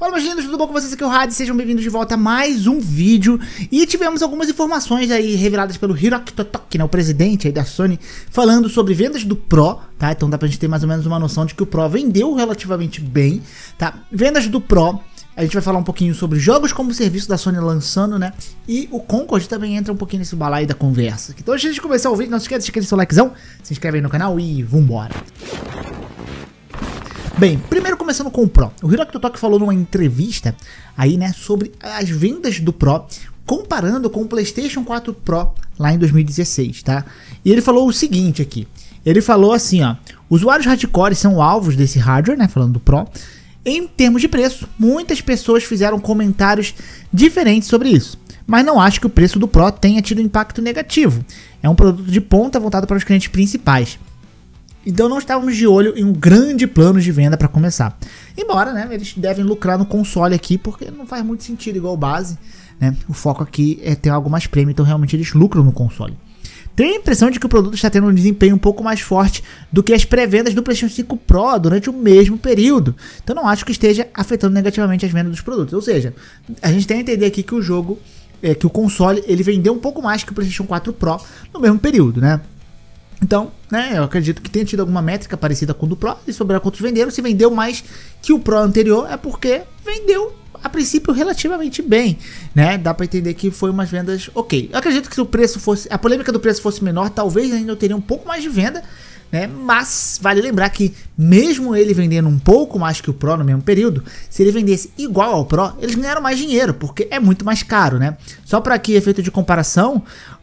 Fala meus lindos, tudo bom com vocês? Aqui é o Rad, sejam bem-vindos de volta a mais um vídeo E tivemos algumas informações aí reveladas pelo Hiroki Totoki, né, o presidente aí da Sony Falando sobre vendas do Pro, tá, então dá pra gente ter mais ou menos uma noção de que o Pro vendeu relativamente bem, tá Vendas do Pro, a gente vai falar um pouquinho sobre jogos como serviço da Sony lançando, né? E o Concord também entra um pouquinho nesse balaio da conversa. Então, antes de começar o vídeo, não se esqueça de deixar seu likezão, se inscreve aí no canal e vambora! Bem, primeiro começando com o Pro. O Hiroki Totoki falou numa entrevista aí, né, sobre as vendas do Pro, comparando com o PlayStation 4 Pro lá em 2016, tá? E ele falou o seguinte aqui. Ele falou assim, ó: "Usuários hardcore são alvos desse hardware, né, falando do Pro. Em termos de preço, muitas pessoas fizeram comentários diferentes sobre isso, mas não acho que o preço do Pro tenha tido impacto negativo. É um produto de ponta voltado para os clientes principais." Então não estávamos de olho em um grande plano de venda para começar. Embora, né, eles devem lucrar no console aqui, porque não faz muito sentido igual base, né? O foco aqui é ter algo mais premium, então realmente eles lucram no console. Tenho a impressão de que o produto está tendo um desempenho um pouco mais forte do que as pré-vendas do PlayStation 5 Pro durante o mesmo período. Então não acho que esteja afetando negativamente as vendas dos produtos. Ou seja, a gente tem a entender aqui que o jogo, é, que o console, ele vendeu um pouco mais que o PlayStation 4 Pro no mesmo período, né? Então, né, eu acredito que tenha tido alguma métrica parecida com o do Pro e sobre quantos venderam. Se vendeu mais que o Pro anterior é porque vendeu a princípio relativamente bem, né? Dá para entender que foi umas vendas ok. Eu acredito que se o preço fosse, a polêmica do preço fosse menor, talvez ainda eu teria um pouco mais de venda, né? Mas vale lembrar que mesmo ele vendendo um pouco mais que o Pro no mesmo período, se ele vendesse igual ao Pro, eles ganharam mais dinheiro, porque é muito mais caro, né? Só para aqui efeito de comparação,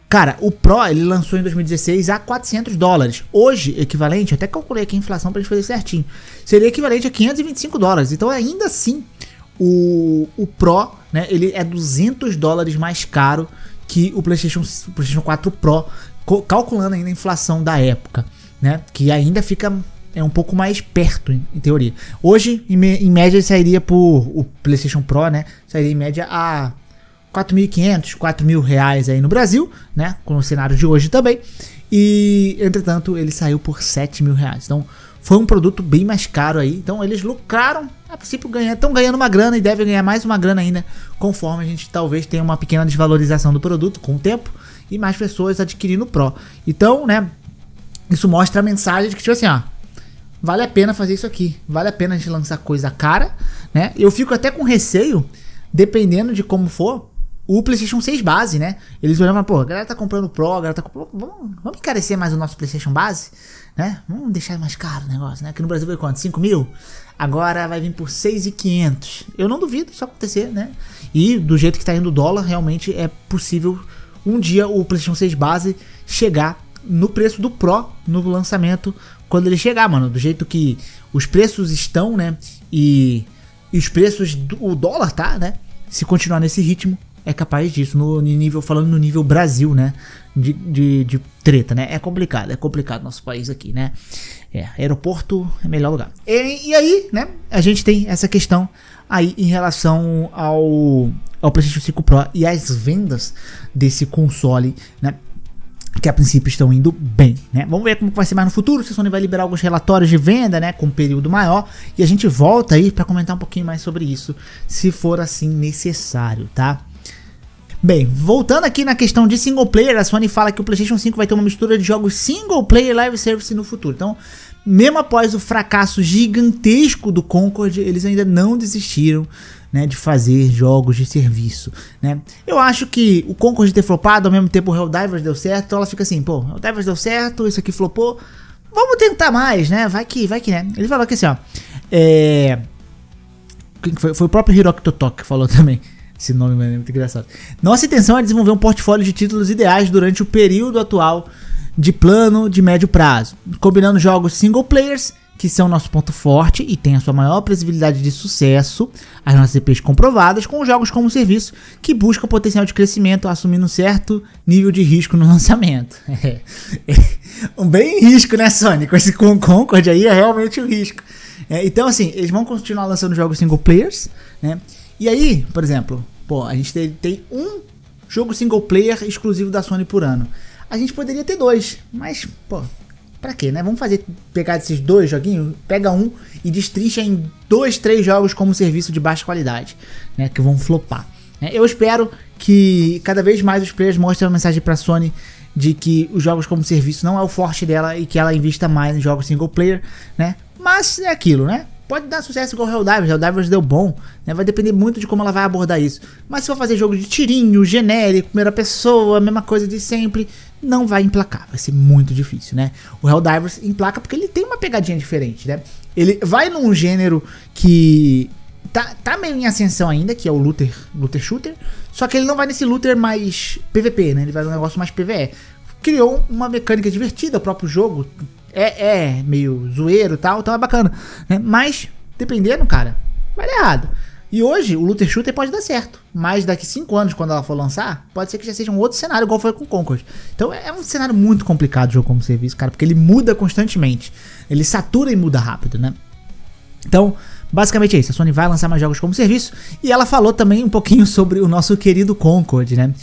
Cara, o Pro ele lançou em 2016 a 400 dólares. Hoje, equivalente, até calculei aqui a inflação para gente fazer certinho, seria equivalente a 525 dólares. Então, ainda assim, o, o Pro né, ele é 200 dólares mais caro que o PlayStation, o PlayStation 4 Pro, calculando ainda a inflação da época, né? Que ainda fica é um pouco mais perto, em, em teoria. Hoje, em, em média, sairia por o PlayStation Pro, né? Sairia em média a 4.500, 4.000 reais aí no Brasil, né? Com o cenário de hoje também. E, entretanto, ele saiu por 7 mil reais. Então, foi um produto bem mais caro aí. Então, eles lucraram. A princípio, estão ganhando uma grana e devem ganhar mais uma grana ainda, conforme a gente talvez tenha uma pequena desvalorização do produto com o tempo e mais pessoas adquirindo o Pro. Então, né? Isso mostra a mensagem de que, tipo assim, ó. Vale a pena fazer isso aqui. Vale a pena a gente lançar coisa cara, né? Eu fico até com receio, dependendo de como for, o PlayStation 6 base, né? Eles olhavam, pô, a galera tá comprando o Pro, a galera tá comprando. Vamos, vamos encarecer mais o nosso PlayStation base, né? Vamos deixar mais caro o negócio, né? Aqui no Brasil foi quanto? 5 mil? Agora vai vir por 6,500. Eu não duvido isso acontecer, né? E do jeito que tá indo o dólar, realmente é possível um dia o PlayStation 6 base chegar no preço do Pro no lançamento quando ele chegar, mano. Do jeito que os preços estão, né? E, e os preços do o dólar tá, né? Se continuar nesse ritmo, é capaz disso, no nível, falando no nível Brasil, né? De, de, de treta, né? É complicado, é complicado nosso país aqui, né? É, aeroporto é melhor lugar. E, e aí, né? A gente tem essa questão aí em relação ao, ao PlayStation 5 Pro e as vendas desse console, né? que a princípio estão indo bem, né? Vamos ver como vai ser mais no futuro, se a Sony vai liberar alguns relatórios de venda, né, com um período maior, e a gente volta aí para comentar um pouquinho mais sobre isso, se for assim necessário, tá? Bem, voltando aqui na questão de single player, a Sony fala que o PlayStation 5 vai ter uma mistura de jogos single player live service no futuro. Então, mesmo após o fracasso gigantesco do Concord, eles ainda não desistiram né, de fazer jogos de serviço. Né? Eu acho que o Concord ter flopado, ao mesmo tempo o Helldivers deu certo, então ela fica assim, pô, o Helldivers deu certo, isso aqui flopou, vamos tentar mais, né? Vai que, vai que, né? Ele falou que assim, ó, é... Foi, foi o próprio Hiroki Totok que falou também. Esse nome é muito engraçado. Nossa intenção é desenvolver um portfólio de títulos ideais durante o período atual de plano de médio prazo, combinando jogos single players, que são nosso ponto forte e tem a sua maior previsibilidade de sucesso, as nossas IPs comprovadas, com jogos como serviço, que buscam potencial de crescimento, assumindo um certo nível de risco no lançamento. É. é, um bem risco, né, Sony? Com esse Concord aí é realmente um risco. É, então, assim, eles vão continuar lançando jogos single players, né? E aí, por exemplo, pô, a gente tem, tem um jogo single player exclusivo da Sony por ano. A gente poderia ter dois, mas, pô, pra quê, né? Vamos fazer, pegar esses dois joguinhos, pega um e destrincha em dois, três jogos como serviço de baixa qualidade, né? Que vão flopar. Né? Eu espero que cada vez mais os players mostrem a mensagem pra Sony de que os jogos como serviço não é o forte dela e que ela invista mais em jogos single player, né? Mas é aquilo, né? Pode dar sucesso igual o Helldivers, Helldivers deu bom, né? Vai depender muito de como ela vai abordar isso. Mas se for fazer jogo de tirinho, genérico, primeira pessoa, mesma coisa de sempre, não vai emplacar, vai ser muito difícil, né? O Helldivers emplaca porque ele tem uma pegadinha diferente, né? Ele vai num gênero que tá, tá meio em ascensão ainda, que é o looter, looter shooter, só que ele não vai nesse looter mais PVP, né? Ele vai num negócio mais PVE criou uma mecânica divertida. O próprio jogo é, é meio zoeiro e tal, então é bacana. Né? Mas, dependendo, cara, vai dar errado. E hoje, o Looter Shooter pode dar certo. Mas daqui 5 anos, quando ela for lançar, pode ser que já seja um outro cenário, igual foi com Concord. Então é, é um cenário muito complicado o jogo como serviço, cara, porque ele muda constantemente. Ele satura e muda rápido, né? Então, Basicamente é isso, a Sony vai lançar mais jogos como serviço e ela falou também um pouquinho sobre o nosso querido Concord, né?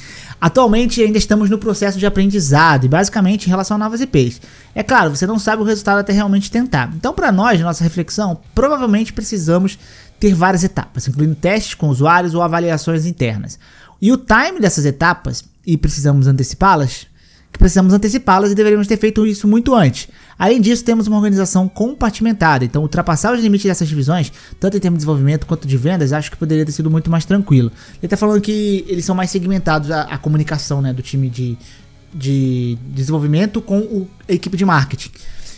Atualmente ainda estamos no processo de aprendizado e basicamente em relação a novas IPs. É claro, você não sabe o resultado até realmente tentar. Então, para nós, nossa reflexão, provavelmente precisamos ter várias etapas, incluindo testes com usuários ou avaliações internas. E o time dessas etapas, e precisamos antecipá-las, precisamos antecipá-las e deveríamos ter feito isso muito antes. Além disso, temos uma organização compartimentada, então ultrapassar os limites dessas divisões, tanto em termos de desenvolvimento quanto de vendas, acho que poderia ter sido muito mais tranquilo. Ele está falando que eles são mais segmentados a, a comunicação né, do time de, de desenvolvimento com o, a equipe de marketing.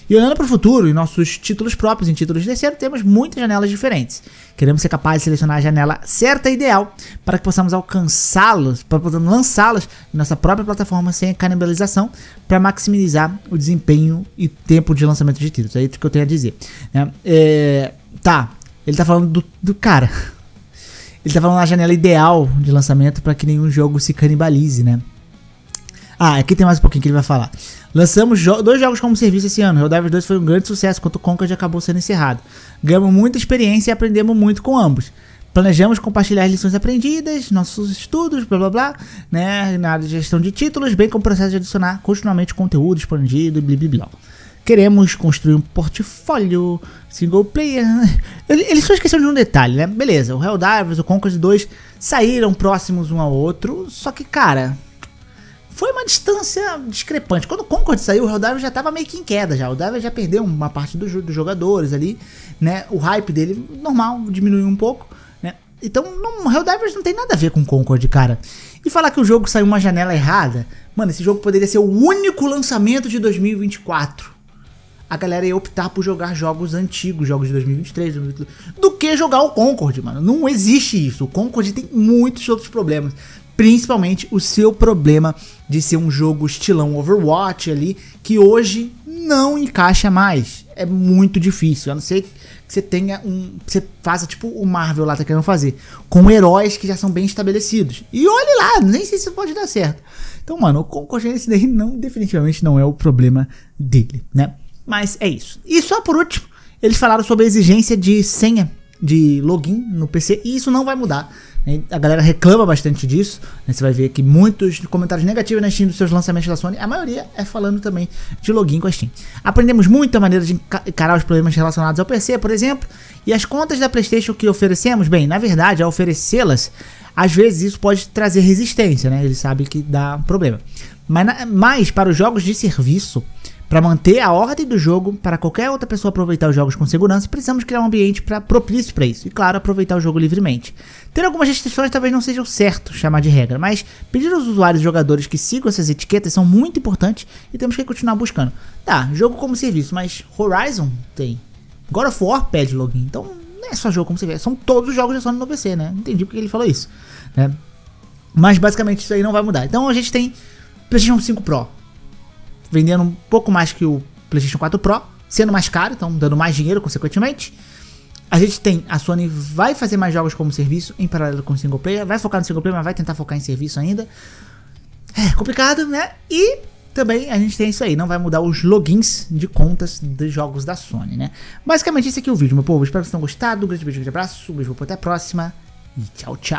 E olhando para o futuro, em nossos títulos próprios, em títulos de terceiro, temos muitas janelas diferentes. Queremos ser capazes de selecionar a janela certa e ideal para que possamos alcançá-los, para podermos lançá-los em nossa própria plataforma sem canibalização, para maximizar o desempenho e tempo de lançamento de títulos. É isso que eu tenho a dizer. É, é, tá, ele está falando do, do cara. Ele está falando da janela ideal de lançamento para que nenhum jogo se canibalize, né? Ah, aqui tem mais um pouquinho que ele vai falar. Lançamos jo dois jogos como serviço esse ano. Helldivers 2 foi um grande sucesso, enquanto o Conquer já acabou sendo encerrado. Ganhamos muita experiência e aprendemos muito com ambos. Planejamos compartilhar as lições aprendidas, nossos estudos, blá blá blá, né, na área de gestão de títulos, bem como o processo de adicionar continuamente conteúdo expandido e blá blá blá. Queremos construir um portfólio single player. Eles só esqueceram de um detalhe, né? Beleza, o Helldivers, o Conquest 2 saíram próximos um ao outro, só que, cara, foi uma distância discrepante. Quando o Concord saiu, o Heldaver já estava meio que em queda já. O Diver já perdeu uma parte do, dos jogadores ali, né? O hype dele, normal, diminuiu um pouco, né? Então, não, o Helldivers não tem nada a ver com o Concord, cara. E falar que o jogo saiu uma janela errada, mano, esse jogo poderia ser o único lançamento de 2024 a galera ia optar por jogar jogos antigos, jogos de 2023, 2023, do que jogar o Concord, mano. Não existe isso. O Concord tem muitos outros problemas. Principalmente o seu problema de ser um jogo estilão Overwatch ali, que hoje não encaixa mais. É muito difícil, a não ser que você tenha um. Você faça tipo o Marvel lá tá querendo fazer, com heróis que já são bem estabelecidos. E olhe lá, nem sei se pode dar certo. Então, mano, o Concord esse daí não, definitivamente não é o problema dele, né? Mas é isso. E só por último, eles falaram sobre a exigência de senha de login no PC e isso não vai mudar. A galera reclama bastante disso. Né? Você vai ver que muitos comentários negativos na Steam dos seus lançamentos da Sony, a maioria é falando também de login com a Steam. Aprendemos muita maneira de encarar os problemas relacionados ao PC, por exemplo, e as contas da PlayStation que oferecemos, bem, na verdade, ao oferecê-las, às vezes isso pode trazer resistência, né? Ele sabe que dá problema. Mas, mas para os jogos de serviço, para manter a ordem do jogo, para qualquer outra pessoa aproveitar os jogos com segurança, precisamos criar um ambiente pra, propício para isso e, claro, aproveitar o jogo livremente. Ter algumas restrições talvez não seja o certo chamar de regra, mas pedir aos usuários e jogadores que sigam essas etiquetas são muito importantes e temos que continuar buscando. Tá, jogo como serviço, mas Horizon tem. God of War pede login, então não é só jogo como serviço, são todos os jogos da Sony no PC, né? Entendi porque ele falou isso, né? Mas basicamente isso aí não vai mudar. Então a gente tem PlayStation 5 Pro, vendendo um pouco mais que o PlayStation 4 Pro, sendo mais caro, então dando mais dinheiro, consequentemente. A gente tem, a Sony vai fazer mais jogos como serviço, em paralelo com o single player, vai focar no single player, mas vai tentar focar em serviço ainda. É complicado, né? E também a gente tem isso aí, não vai mudar os logins de contas dos jogos da Sony, né? Basicamente esse aqui é o vídeo, meu povo. Espero que vocês tenham gostado. Um grande beijo, um grande abraço, um beijo, até a próxima e tchau, tchau.